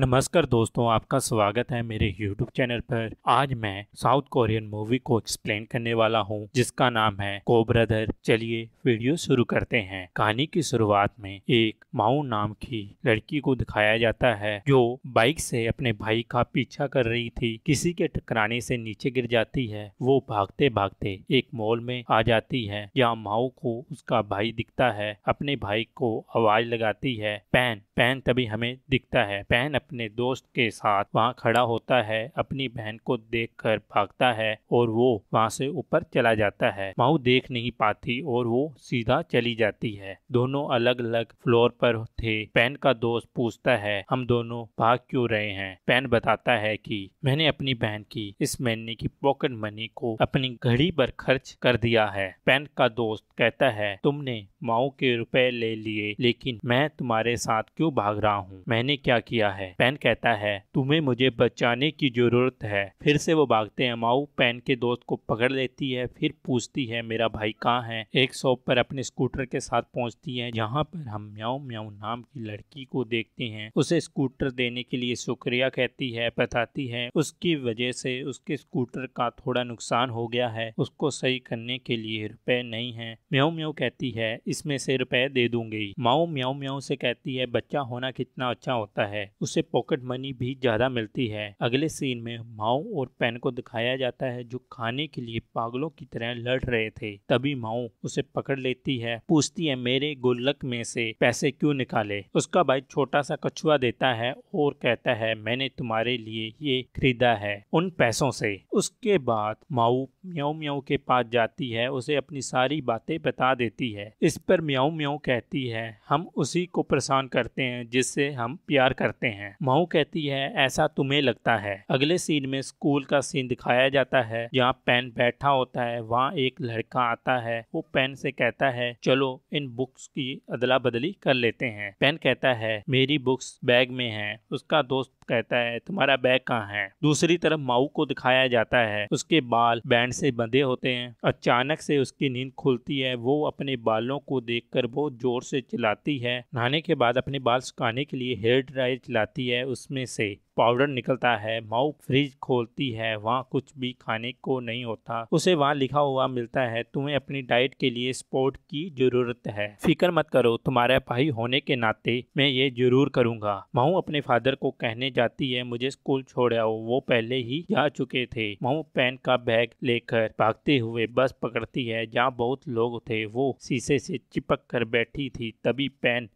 नमस्कार दोस्तों आपका स्वागत है मेरे YouTube चैनल पर आज मैं साउथ कोरियन मूवी को एक्सप्लेन करने वाला हूँ जिसका नाम है को ब्रदर चलिए वीडियो शुरू करते हैं कहानी की शुरुआत में एक माऊ नाम की लड़की को दिखाया जाता है जो बाइक से अपने भाई का पीछा कर रही थी किसी के टकराने से नीचे गिर जाती है वो भागते भागते एक मॉल में आ जाती है जहाँ माऊ को उसका भाई दिखता है अपने भाई को आवाज लगाती है पैन पैन तभी हमें दिखता है पैन अपने दोस्त के साथ वहाँ खड़ा होता है अपनी बहन को कर भागता है और वो वहाँ से ऊपर चला जाता है माऊ देख नहीं पाती और वो सीधा चली जाती है दोनों अलग अलग फ्लोर पर थे पेन का दोस्त पूछता है हम दोनों भाग क्यों रहे हैं पेन बताता है कि मैंने अपनी बहन की इस महीने की पॉकेट मनी को अपनी घड़ी पर खर्च कर दिया है पेन का दोस्त कहता है तुमने माओ के रुपए ले लिए लेकिन मैं तुम्हारे साथ क्यों भाग रहा हूँ मैंने क्या किया है है पैन कहता है तुम्हें मुझे बचाने की जरूरत है फिर से वो भागते हैं माऊ पैन के दोस्त को पकड़ लेती है फिर पूछती है मेरा भाई कहाँ है एक शॉप पर अपने स्कूटर के साथ पहुंचती है जहाँ पर हम म्याऊ म्याऊ नाम की लड़की को देखते हैं उसे स्कूटर देने के लिए शुक्रिया कहती है बताती है उसकी वजह से उसके स्कूटर का थोड़ा नुकसान हो गया है उसको सही करने के लिए रुपए नहीं है म्याऊ म्याऊ कहती है इसमें से रुपए दे दूंगी माऊ म्याऊ म्याऊ से कहती है बच्चा होना कितना अच्छा होता है उसे उसे पॉकेट मनी भी ज़्यादा मिलती है अगले सीन में माओ और पेन को दिखाया जाता है जो खाने के लिए पागलों की तरह लड़ रहे थे तभी माओ उसे पकड़ लेती है पूछती है मेरे गुल्लक में से पैसे क्यों निकाले उसका भाई छोटा सा कछुआ देता है और कहता है मैंने तुम्हारे लिए ये खरीदा है उन पैसों से उसके बाद माऊ म्याऊ म्याऊ के पास जाती है उसे अपनी सारी बातें बता देती है इस पर म्याऊ म्याऊ कहती है हम उसी को परेशान करते हैं जिससे हम प्यार करते हैं हैं माऊ कहती है ऐसा तुम्हें लगता है अगले सीन में स्कूल का सीन दिखाया जाता है जहाँ पेन बैठा होता है वहाँ एक लड़का आता है वो पेन से कहता है चलो इन बुक्स की अदला बदली कर लेते हैं पेन कहता है मेरी बुक्स बैग में है उसका दोस्त कहता है तुम्हारा बैग कहाँ है दूसरी तरफ माऊ को दिखाया जाता है उसके बाल बैंड से बंधे होते हैं अचानक से उसकी नींद खुलती है वो अपने बालों को कर बहुत जोर से चलाती है नहाने के बाद अपने बाल सुखाने के लिए हेयर ड्रायर चलाती है उसमें से पाउडर निकलता है माऊ फ्रिज खोलती है वहाँ कुछ भी खाने को नहीं होता उसे वहाँ लिखा हुआ मिलता है तुम्हें अपनी डाइट के लिए स्पोर्ट की जरूरत है फिक्र मत करो तुम्हारे भाई होने के नाते मैं ये जरूर करूँगा माऊ अपने फादर को कहने जाती है मुझे स्कूल छोड़ आओ वो पहले ही जा चुके थे माऊ पेन का बैग लेकर भागते हुए बस पकड़ती है जहाँ बहुत लोग थे वो शीशे से चिपक कर बैठी थी तभी पेन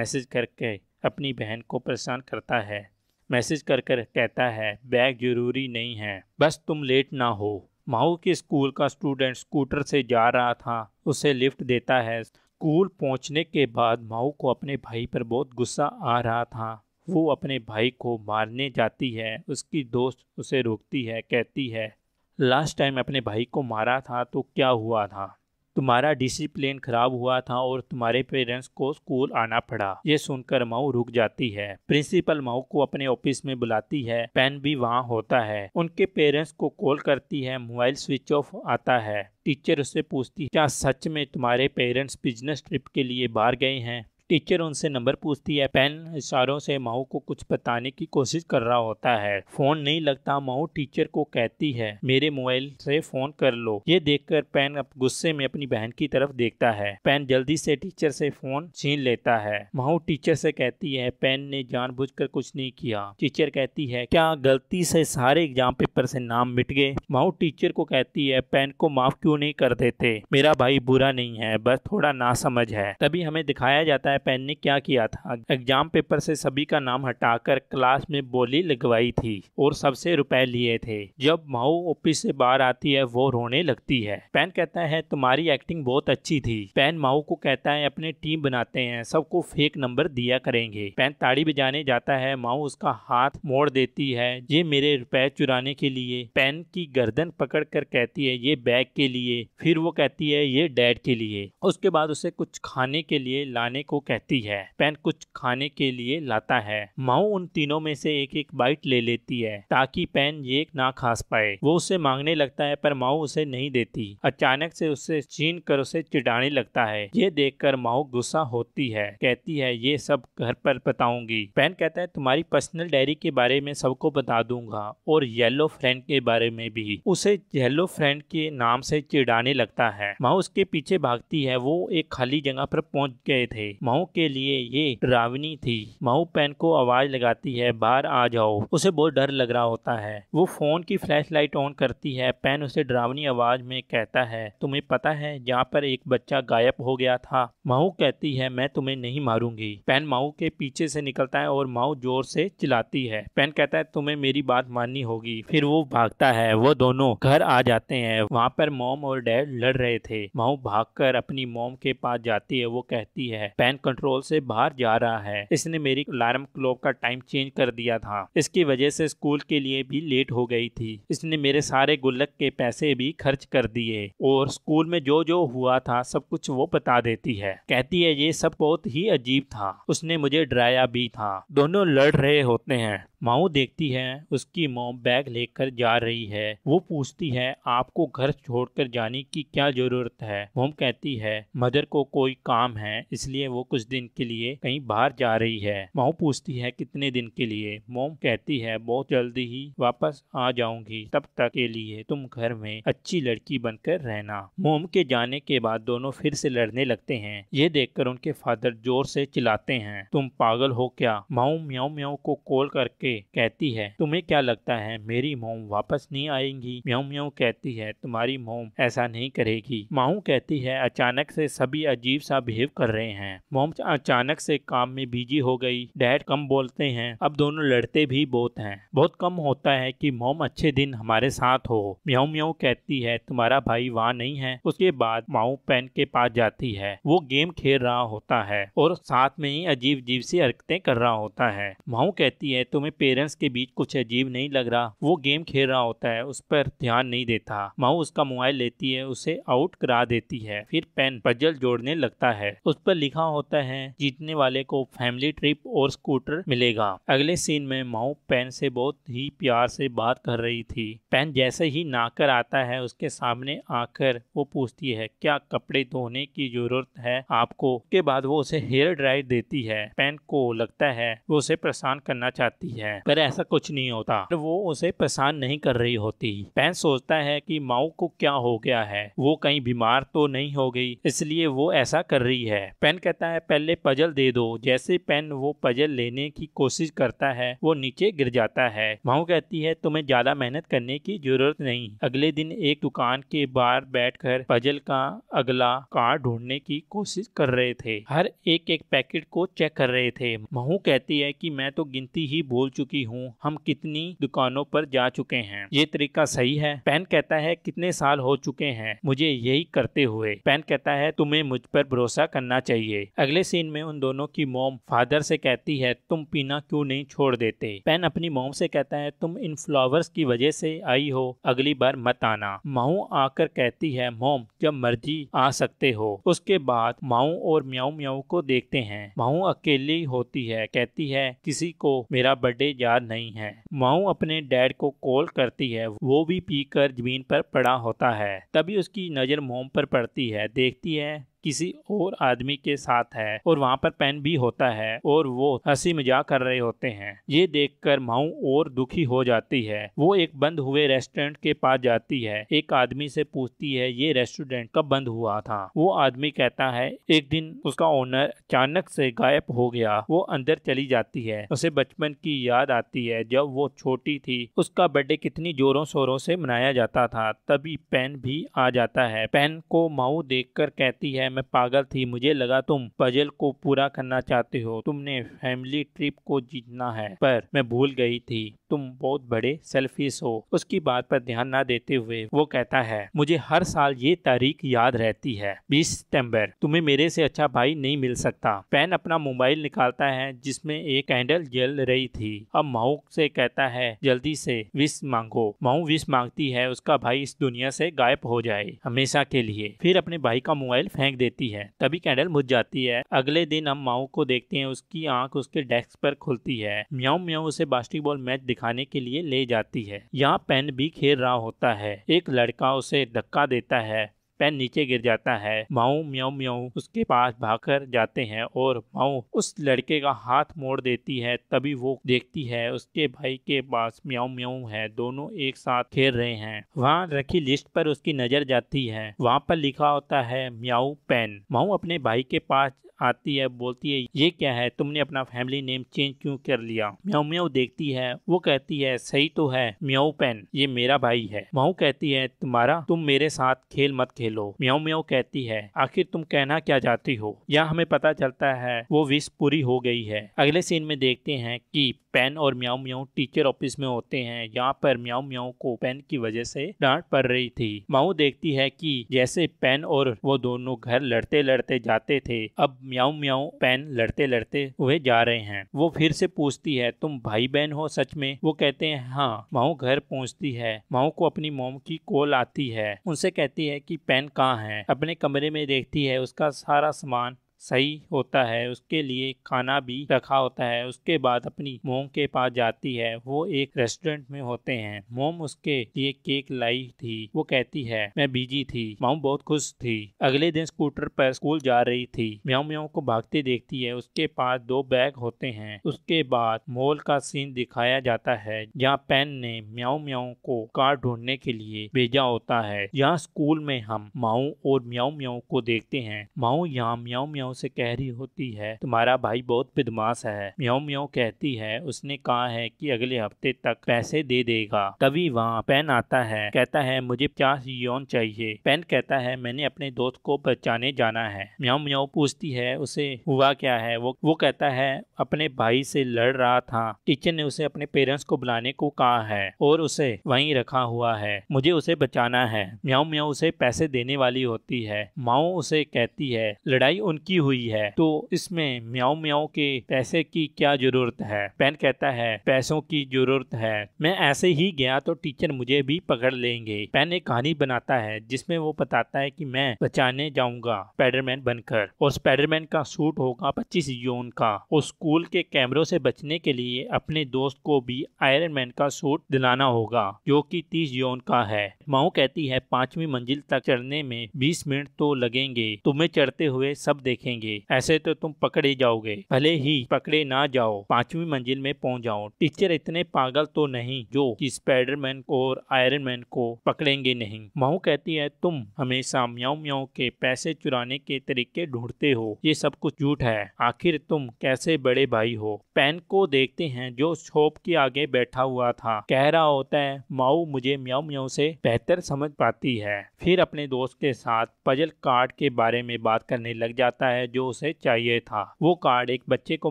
मैसेज करके अपनी बहन को परेशान करता है मैसेज कर कर कहता है बैग जरूरी नहीं है बस तुम लेट ना हो माऊ के स्कूल का स्टूडेंट स्कूटर से जा रहा था उसे लिफ्ट देता है स्कूल पहुंचने के बाद माऊ को अपने भाई पर बहुत गुस्सा आ रहा था वो अपने भाई को मारने जाती है उसकी दोस्त उसे रोकती है कहती है लास्ट टाइम अपने भाई को मारा था तो क्या हुआ था तुम्हारा डिसिप्लिन खराब हुआ था और तुम्हारे पेरेंट्स को स्कूल आना पड़ा ये सुनकर मऊ रुक जाती है प्रिंसिपल मऊ को अपने ऑफिस में बुलाती है पेन भी वहाँ होता है उनके पेरेंट्स को कॉल करती है मोबाइल स्विच ऑफ आता है टीचर उससे पूछती है क्या सच में तुम्हारे पेरेंट्स बिजनेस ट्रिप के लिए बाहर गए हैं टीचर उनसे नंबर पूछती है पेन इशारों से माऊ को कुछ बताने की कोशिश कर रहा होता है फोन नहीं लगता माऊ टीचर को कहती है मेरे मोबाइल से फोन कर लो ये देखकर पेन अब गुस्से में अपनी बहन की तरफ देखता है पेन जल्दी से टीचर से फोन छीन लेता है माऊ टीचर से कहती है पेन ने जान कुछ नहीं किया टीचर कहती है क्या गलती से सारे एग्जाम पेपर से नाम मिट गए माऊ टीचर को कहती है पेन को माफ क्यों नहीं कर देते मेरा भाई बुरा नहीं है बस थोड़ा नासमझ है तभी हमें दिखाया जाता है पेन ने क्या किया था एग्जाम पेपर से सभी का नाम हटाकर क्लास में बोली लगवाई थी और सबसे रुपए लिए थे जब माओ ऑफिस से बाहर आती है वो रोने लगती है पेन कहता है तुम्हारी एक्टिंग बहुत अच्छी थी पेन माओ को कहता है अपने टीम बनाते हैं सबको फेक नंबर दिया करेंगे पेन ताड़ी बजाने जाता है माओ उसका हाथ मोड़ देती है ये मेरे रुपए चुराने के लिए पेन की गर्दन पकड़ कर कहती है ये बैग के लिए फिर वो कहती है ये डैड के लिए उसके बाद उसे कुछ खाने के लिए लाने को कहती है पेन कुछ खाने के लिए लाता है माओ उन तीनों में से एक एक बाइट ले लेती है ताकि पेन ये ना खा पाए वो उसे मांगने लगता है पर माओ उसे नहीं देती अचानक से उसे छीन कर उसे चिढ़ाने लगता है ये कर माओ गुस्सा होती है कहती है ये सब घर पर बताऊंगी पेन कहता है तुम्हारी पर्सनल डायरी के बारे में सबको बता दूंगा और येलो फ्रेंड के बारे में भी उसे येलो फ्रेंड के नाम से चिढ़ाने लगता है माओ उसके पीछे भागती है वो एक खाली जगह पर पहुंच गए थे माओ माओ के लिए ये ड्रावनी थी माओ पेन को आवाज लगाती है बाहर आ जाओ उसे बहुत डर लग रहा होता है वो फोन की फ्लैश लाइट ऑन करती है पेन उसे डरावनी आवाज में कहता है तुम्हें पता है जहाँ पर एक बच्चा गायब हो गया था माओ कहती है मैं तुम्हें नहीं मारूंगी पेन माओ के पीछे से निकलता है और माओ जोर से चिल्लाती है पेन कहता है तुम्हें मेरी बात माननी होगी फिर वो भागता है वो दोनों घर आ जाते हैं वहाँ पर मोम और डैड लड़ रहे थे माओ भागकर अपनी मोम के पास जाती है वो कहती है पेन कंट्रोल से बाहर जा रहा है इसने मेरी अलार्म क्लॉक का टाइम चेंज कर दिया था इसकी वजह से स्कूल के लिए भी लेट हो गई थी इसने मेरे सारे गुल्लक के पैसे भी खर्च कर दिए और स्कूल में जो जो हुआ था सब कुछ वो बता देती है कहती है ये सब बहुत ही अजीब था उसने मुझे डराया भी था दोनों लड़ रहे होते हैं माऊ देखती है उसकी मोम बैग लेकर जा रही है वो पूछती है आपको घर छोड़कर जाने की क्या जरूरत है मोम कहती है मदर को कोई काम है इसलिए वो कुछ दिन के लिए कहीं बाहर जा रही है माऊ पूछती है कितने दिन के लिए मोम कहती है बहुत जल्दी ही वापस आ जाऊंगी तब तक के लिए तुम घर में अच्छी लड़की बनकर रहना मोम के जाने के बाद दोनों फिर से लड़ने लगते हैं ये देखकर उनके फादर जोर से चिल्लाते हैं तुम पागल हो क्या माऊ म्याऊ म्याऊ को कॉल करके के कहती है तुम्हें क्या लगता है मेरी मोम वापस नहीं आएंगी म्यू म्यू कहती है तुम्हारी मोम ऐसा नहीं करेगी माऊ कहती है अचानक से सभी अजीब सा बिहेव कर रहे हैं मोम अचानक से काम में बिजी हो गई डैड कम बोलते हैं अब दोनों लड़ते भी बहुत हैं बहुत कम होता है कि मोम अच्छे दिन हमारे साथ हो म्यू म्यू कहती है तुम्हारा भाई वहाँ नहीं है उसके बाद माऊ पेन के पास जाती है वो गेम खेल रहा होता है और साथ में ही अजीब अजीब सी हरकतें कर रहा होता है माऊ कहती है तुम्हें पेरेंट्स के बीच कुछ अजीब नहीं लग रहा वो गेम खेल रहा होता है उस पर ध्यान नहीं देता माऊ उसका मोबाइल लेती है उसे आउट करा देती है फिर पेन पजल जोड़ने लगता है उस पर लिखा होता है जीतने वाले को फैमिली ट्रिप और स्कूटर मिलेगा अगले सीन में माऊ पेन से बहुत ही प्यार से बात कर रही थी पेन जैसे ही नाकर आता है उसके सामने आकर वो पूछती है क्या कपड़े धोने की जरूरत है आपको के बाद वो उसे हेयर ड्राई देती है पेन को लगता है वो उसे परेशान करना चाहती है है पर ऐसा कुछ नहीं होता वो उसे परेशान नहीं कर रही होती पैन सोचता है कि माऊ को क्या हो गया है वो कहीं बीमार तो नहीं हो गई इसलिए वो ऐसा कर रही है पेन कहता है पहले पजल दे दो जैसे पेन वो पजल लेने की कोशिश करता है वो नीचे गिर जाता है माऊ कहती है तुम्हें ज्यादा मेहनत करने की जरूरत नहीं अगले दिन एक दुकान के बाहर बैठ पजल का अगला कार ढूंढने की कोशिश कर रहे थे हर एक एक पैकेट को चेक कर रहे थे महू कहती है कि मैं तो गिनती ही बोल चुकी हूँ हम कितनी दुकानों पर जा चुके हैं ये तरीका सही है पेन कहता है कितने साल हो चुके हैं मुझे यही करते हुए पेन कहता है तुम्हें मुझ पर भरोसा करना चाहिए अगले सीन में उन दोनों की मोम फादर से कहती है तुम पीना क्यों नहीं छोड़ देते पेन अपनी मोम से कहता है तुम इन फ्लावर्स की वजह से आई हो अगली बार मत आना माऊ आकर कहती है मोम जब मर्जी आ सकते हो उसके बाद माऊ और म्याऊ म्याऊ को देखते हैं माऊ अकेली होती है कहती है किसी को मेरा बर्थडे उसे याद नहीं है माऊ अपने डैड को कॉल करती है वो भी पीकर जमीन पर पड़ा होता है तभी उसकी नज़र मोम पर पड़ती है देखती है किसी और आदमी के साथ है और वहाँ पर पेन भी होता है और वो हंसी मजाक कर रहे होते हैं ये देखकर माऊ और दुखी हो जाती है वो एक बंद हुए रेस्टोरेंट के पास जाती है एक आदमी से पूछती है ये रेस्टोरेंट कब बंद हुआ था वो आदमी कहता है एक दिन उसका ओनर अचानक से गायब हो गया वो अंदर चली जाती है उसे बचपन की याद आती है जब वो छोटी थी उसका बर्थडे कितनी जोरों शोरों से मनाया जाता था तभी पेन भी आ जाता है पेन को माऊ देख कहती है है मैं पागल थी मुझे लगा तुम पजल को पूरा करना चाहते हो तुमने फैमिली ट्रिप को जीतना है पर मैं भूल गई थी तुम बहुत बड़े सेल्फिश हो उसकी बात पर ध्यान ना देते हुए वो कहता है मुझे हर साल ये तारीख याद रहती है 20 सितंबर तुम्हें मेरे से अच्छा भाई नहीं मिल सकता पेन अपना मोबाइल निकालता है जिसमें एक कैंडल जल रही थी अब माऊ से कहता है जल्दी से विश मांगो माऊ विश मांगती है उसका भाई इस दुनिया से गायब हो जाए हमेशा के लिए फिर अपने भाई का मोबाइल फेंक देती है तभी कैंडल बुझ जाती है अगले दिन हम माओ को देखते हैं उसकी आंख उसके डेस्क पर खुलती है म्याऊ म्याऊ उसे बास्केटबॉल मैच दिखाने के लिए ले जाती है यहाँ पेन भी खेल रहा होता है एक लड़का उसे धक्का देता है पेन नीचे गिर जाता है माऊ म्याऊ म्यू उसके पास भागकर जाते हैं और माऊ उस लड़के का हाथ मोड़ देती है तभी वो देखती है उसके भाई के पास म्याऊ म्याऊ है दोनों एक साथ खेल रहे हैं वहाँ रखी लिस्ट पर उसकी नजर जाती है वहाँ पर लिखा होता है म्याऊ पेन माऊ अपने भाई के पास आती है बोलती है ये क्या है तुमने अपना फैमिली नेम चेंज क्यों कर लिया म्याऊ म्याओ देखती है वो कहती है सही तो है म्याऊ पेन ये मेरा भाई है माऊ कहती है तुम्हारा तुम मेरे साथ खेल मत खेलो म्याओ म्याओ कहती है आखिर तुम कहना क्या चाहती हो यहाँ हमें पता चलता है वो विश पूरी हो गई है अगले सीन में देखते हैं कि पेन और म्याऊ म्याऊ टीचर ऑफिस में होते हैं यहाँ पर म्याऊ म्याऊ को पेन की वजह से डांट पड़ रही थी माऊ देखती है कि जैसे पेन और वो दोनों घर लड़ते लड़ते जाते थे अब म्याऊ म्याऊ पेन लड़ते लड़ते हुए जा रहे हैं वो फिर से पूछती है तुम भाई बहन हो सच में वो कहते हैं हाँ माऊ घर पहुँचती है माऊ को अपनी मोम की कॉल आती है उनसे कहती है की पेन कहाँ है अपने कमरे में देखती है उसका सारा सामान सही होता है उसके लिए खाना भी रखा होता है उसके बाद अपनी मोम के पास जाती है वो एक रेस्टोरेंट में होते हैं मोम उसके लिए केक लाई थी वो कहती है मैं बिजी थी माऊ बहुत खुश थी अगले दिन स्कूटर पर स्कूल जा रही थी म्याऊ म्याऊ को भागते देखती है उसके पास दो बैग होते हैं उसके बाद मॉल का सीन दिखाया जाता है जहाँ पेन ने म्याऊ म्याऊ को कार ढूंढने के लिए भेजा होता है यहाँ स्कूल में हम माऊ और म्याऊ म्याऊ को देखते हैं माऊ यहाँ म्याऊ म्या म्याऊं से कह रही होती है तुम्हारा भाई बहुत बदमाश है म्याऊं म्याऊं कहती है उसने कहा है कि अगले हफ्ते तक पैसे दे देगा तभी वहाँ पेन आता है कहता है मुझे पचास यौन चाहिए पेन कहता है मैंने अपने दोस्त को बचाने जाना है म्याऊं म्याऊं पूछती है उसे हुआ क्या है वो वो कहता है अपने भाई से लड़ रहा था टीचर ने उसे अपने पेरेंट्स को बुलाने को कहा है और उसे वहीं रखा हुआ है मुझे उसे बचाना है म्याऊं म्याऊं उसे पैसे देने वाली होती है माओ उसे कहती है लड़ाई उनकी हुई है तो इसमें म्याओ म्याओ के पैसे की क्या जरूरत है पेन कहता है पैसों की जरूरत है मैं ऐसे ही गया तो टीचर मुझे भी पकड़ लेंगे पेन एक कहानी बनाता है जिसमें वो बताता है कि मैं बचाने जाऊंगा स्पाइडरमैन बनकर और स्पाइडरमैन का सूट होगा पच्चीस जून का और स्कूल के कैमरों से बचने के लिए अपने दोस्त को भी आयरन मैन का सूट दिलाना होगा जो कि तीस जून का है माऊ कहती है पांचवी मंजिल तक चढ़ने में बीस मिनट तो लगेंगे तुम्हें चढ़ते हुए सब देखें देखेंगे ऐसे तो तुम पकड़े जाओगे भले ही पकड़े ना जाओ पांचवी मंजिल में पहुंच जाओ टीचर इतने पागल तो नहीं जो कि स्पाइडरमैन और आयरन मैन को पकड़ेंगे नहीं माऊ कहती है तुम हमेशा म्याऊ म्याऊ के पैसे चुराने के तरीके ढूंढते हो ये सब कुछ झूठ है आखिर तुम कैसे बड़े भाई हो पैन को देखते हैं जो शॉप के आगे बैठा हुआ था कह रहा होता है माऊ मुझे म्याऊ म्याऊ से बेहतर समझ पाती है फिर अपने दोस्त के साथ पजल कार्ड के बारे में बात करने लग जाता है है जो उसे चाहिए था वो कार्ड एक बच्चे को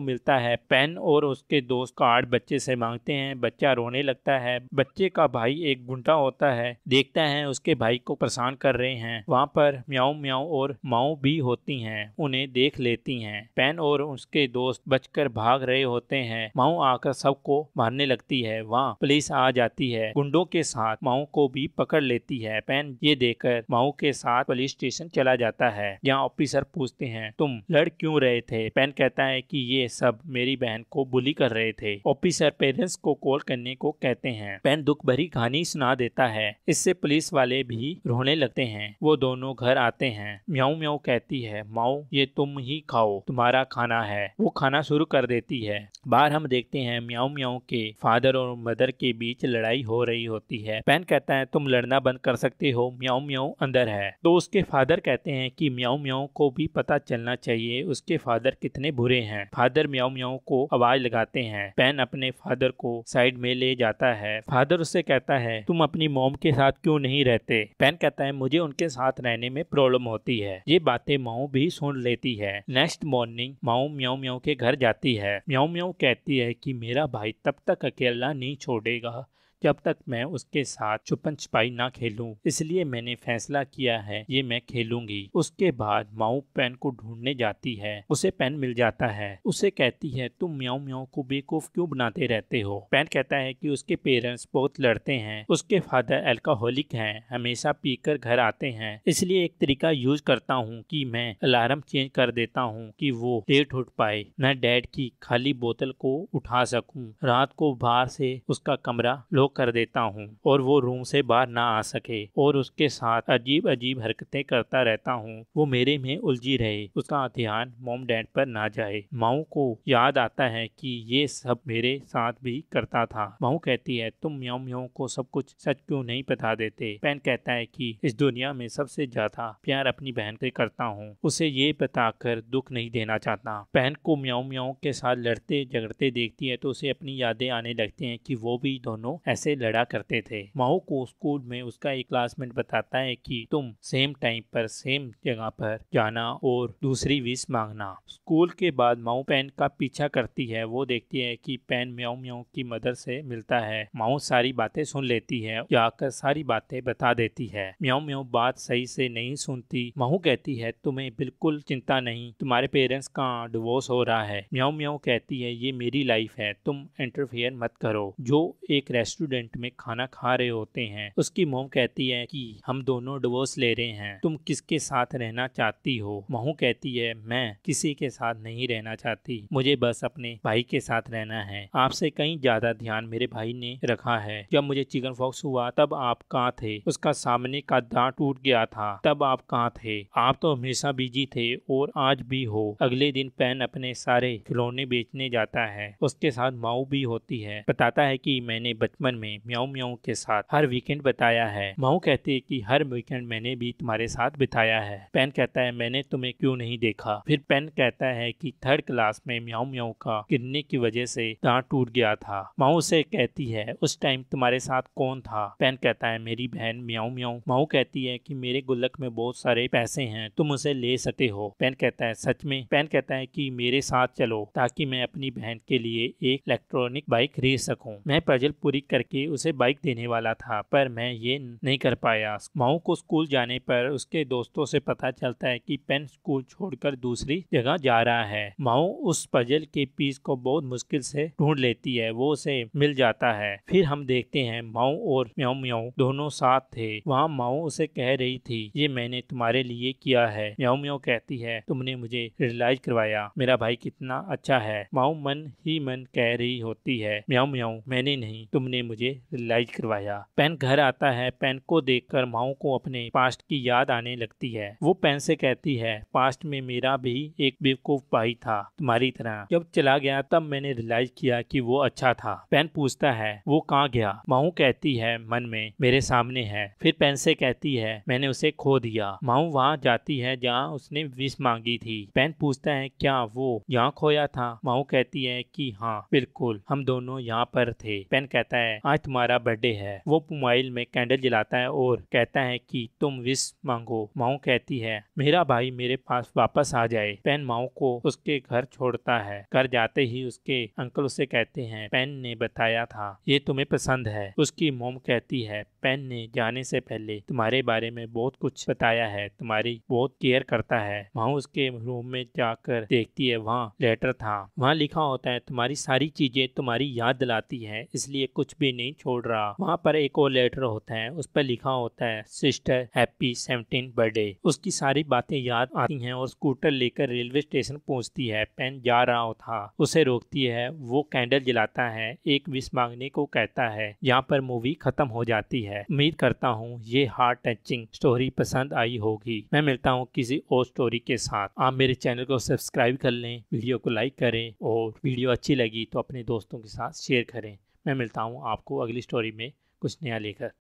मिलता है पेन और उसके दोस्त कार्ड बच्चे से मांगते हैं बच्चा रोने लगता है बच्चे का भाई एक गुंडा होता है देखता है उसके भाई को परेशान कर रहे हैं वहाँ पर म्याऊ म्याऊ और माऊ भी होती हैं उन्हें देख लेती हैं पेन और उसके दोस्त बचकर भाग रहे होते हैं माऊ आकर सबको मारने लगती है वहाँ पुलिस आ जाती है गुंडों के साथ माऊ को भी पकड़ लेती है पेन ये देखकर माऊ के साथ पुलिस स्टेशन चला जाता है जहाँ ऑफिसर पूछते हैं तुम लड़ क्यों रहे थे पेन कहता है कि ये सब मेरी बहन को बुली कर रहे थे ऑफिसर पेरेंट्स को कॉल करने को कहते हैं पेन दुख भरी कहानी सुना देता है इससे पुलिस वाले भी रोने लगते हैं वो दोनों घर आते हैं म्याऊ म्याऊ कहती है माओ ये तुम ही खाओ तुम्हारा खाना है वो खाना शुरू कर देती है बाहर हम देखते हैं म्याऊ म्याऊ के फादर और मदर के बीच लड़ाई हो रही होती है पेन कहता है तुम लड़ना बंद कर सकते हो म्याऊ म्याऊ अंदर है तो उसके फादर कहते हैं कि म्याऊ म्याऊ को भी पता चलना करना चाहिए उसके फादर कितने बुरे हैं फादर म्याऊ म्याऊ को आवाज लगाते हैं पेन अपने फादर को साइड में ले जाता है फादर उससे कहता है तुम अपनी मोम के साथ क्यों नहीं रहते पेन कहता है मुझे उनके साथ रहने में प्रॉब्लम होती है ये बातें माऊ भी सुन लेती है नेक्स्ट मॉर्निंग माऊ म्याऊ म्याऊ के घर जाती है म्याऊ म्याऊ कहती है कि मेरा भाई तब तक अकेला नहीं छोड़ेगा जब तक मैं उसके साथ छुपन छुपाई ना खेलूं इसलिए मैंने फैसला किया है ये मैं खेलूंगी उसके बाद माऊ पेन को ढूंढने जाती है उसे पेन मिल जाता है उसे कहती है तुम म्याऊ म्याऊ को बेकूफ़ क्यों बनाते रहते हो पेन कहता है कि उसके पेरेंट्स बहुत लड़ते हैं उसके फादर एल्कोहलिक है हमेशा पीकर घर आते हैं इसलिए एक तरीका यूज करता हूँ की मैं अलार्म चेंज कर देता हूँ की वो लेट उठ पाए मैं डैड की खाली बोतल को उठा सकूं रात को बाहर से उसका कमरा लोग ब्लॉक कर देता हूँ और वो रूम से बाहर ना आ सके और उसके साथ अजीब अजीब हरकतें करता रहता हूँ वो मेरे में उलझी रहे उसका ध्यान मोम डैड पर ना जाए माऊ को याद आता है कि ये सब मेरे साथ भी करता था माऊ कहती है तुम म्यों म्यों को सब कुछ सच क्यों नहीं बता देते पेन कहता है कि इस दुनिया में सबसे ज्यादा प्यार अपनी बहन से करता हूँ उसे ये बताकर दुख नहीं देना चाहता पेन को म्याऊ म्याऊ के साथ लड़ते झगड़ते देखती है तो उसे अपनी यादें आने लगती हैं कि वो भी दोनों ऐसे लड़ा करते थे माओ को स्कूल में उसका एक क्लासमेट बताता है कि तुम सेम टाइम पर सेम जगह पर जाना और दूसरी विश मांगना स्कूल के बाद माओ पेन का पीछा करती है वो देखती है कि पेन म्या म्याऊ की मदर से मिलता है माओ सारी बातें सुन लेती है जाकर सारी बातें बता देती है म्याओ म्याऊ बात सही से नहीं सुनती माओ कहती है तुम्हें बिल्कुल चिंता नहीं तुम्हारे पेरेंट्स का डिवोर्स हो रहा है म्याऊ म्याऊ कहती है ये मेरी लाइफ है तुम इंटरफेयर मत करो जो एक रेस्टोरेंट रेस्टोरेंट में खाना खा रहे होते हैं उसकी मोम कहती है कि हम दोनों डिवोर्स ले रहे हैं तुम किसके साथ रहना चाहती हो महू कहती है मैं किसी के साथ नहीं रहना चाहती मुझे बस अपने भाई के साथ रहना है आपसे कहीं ज्यादा ध्यान मेरे भाई ने रखा है जब मुझे चिकन फॉक्स हुआ तब आप कहाँ थे उसका सामने का दांत टूट गया था तब आप कहाँ थे आप तो हमेशा बिजी थे और आज भी हो अगले दिन पैन अपने सारे खिलौने बेचने जाता है उसके साथ माऊ भी होती है बताता है कि मैंने बचपन में म्याऊ म्याऊ के साथ हर वीकेंड बताया है माऊ कहती है कि हर वीकेंड मैंने भी तुम्हारे साथ बिताया है पेन कहता है मैंने तुम्हें क्यों नहीं देखा फिर पेन कहता है कि थर्ड क्लास में म्याऊ म्याऊ का गिरने की वजह से दांत टूट गया था माऊ उसे कहती है उस टाइम तुम्हारे साथ कौन था पेन कहता है मेरी बहन म्याऊ म्याऊ माऊ कहती है कि मेरे गुल्लक में बहुत सारे पैसे हैं तुम उसे ले सकते हो पेन कहता है सच में पेन कहता है कि मेरे साथ चलो ताकि मैं अपनी बहन के लिए एक इलेक्ट्रॉनिक बाइक खरीद सकूं मैं पजल पूरी करके करके उसे बाइक देने वाला था पर मैं ये नहीं कर पाया माऊ को स्कूल जाने पर उसके दोस्तों से पता चलता है कि पेन स्कूल छोड़कर दूसरी जगह जा रहा है माऊ उस पजल के पीस को बहुत मुश्किल से ढूंढ लेती है वो उसे मिल जाता है फिर हम देखते हैं माऊ और म्याऊ म्याऊ दोनों साथ थे वहाँ माऊ उसे कह रही थी ये मैंने तुम्हारे लिए किया है म्याऊ म्याऊ कहती है तुमने मुझे रियलाइज करवाया मेरा भाई कितना अच्छा है माऊ मन ही मन कह रही होती है म्याऊ म्याऊ मैंने नहीं तुमने मुझे मुझे रियलाइज करवाया पेन घर आता है पेन को देखकर माओ को अपने पास्ट की याद आने लगती है वो पेन से कहती है पास्ट में मेरा भी एक बेवकूफ भाई था तुम्हारी तरह जब चला गया तब मैंने रियलाइज किया कि वो अच्छा था पेन पूछता है वो कहाँ गया माऊ कहती है मन में मेरे सामने है फिर पेन से कहती है मैंने उसे खो दिया माऊ वहाँ जाती है जहाँ उसने विश मांगी थी पेन पूछता है क्या वो यहाँ खोया था माऊ कहती है कि हाँ बिल्कुल हम दोनों यहाँ पर थे पेन कहता है आज तुम्हारा बर्थडे है वो पुमाइल में कैंडल जलाता है और कहता है कि तुम विश मांगो माओ कहती है मेरा भाई मेरे पास वापस आ जाए पेन माओ को उसके घर छोड़ता है घर जाते ही उसके अंकल उसे कहते हैं पेन ने बताया था ये तुम्हें पसंद है उसकी मोम कहती है पेन ने जाने से पहले तुम्हारे बारे में बहुत कुछ बताया है तुम्हारी बहुत केयर करता है माओ उसके रूम में जाकर देखती है वहाँ लेटर था वहाँ लिखा होता है तुम्हारी सारी चीजें तुम्हारी याद दिलाती है इसलिए कुछ भी भी नहीं छोड़ रहा वहाँ पर एक और लेटर होता है उस पर लिखा होता है सिस्टर हैप्पी सेवनटीन बर्थडे उसकी सारी बातें याद आती हैं और स्कूटर लेकर रेलवे स्टेशन पहुँचती है पेन जा रहा होता उसे रोकती है वो कैंडल जलाता है एक विश मांगने को कहता है यहाँ पर मूवी खत्म हो जाती है उम्मीद करता हूँ ये हार्ट टचिंग स्टोरी पसंद आई होगी मैं मिलता हूँ किसी और स्टोरी के साथ आप मेरे चैनल को सब्सक्राइब कर लें वीडियो को लाइक करें और वीडियो अच्छी लगी तो अपने दोस्तों के साथ शेयर करें मैं मिलता हूँ आपको अगली स्टोरी में कुछ नया लेकर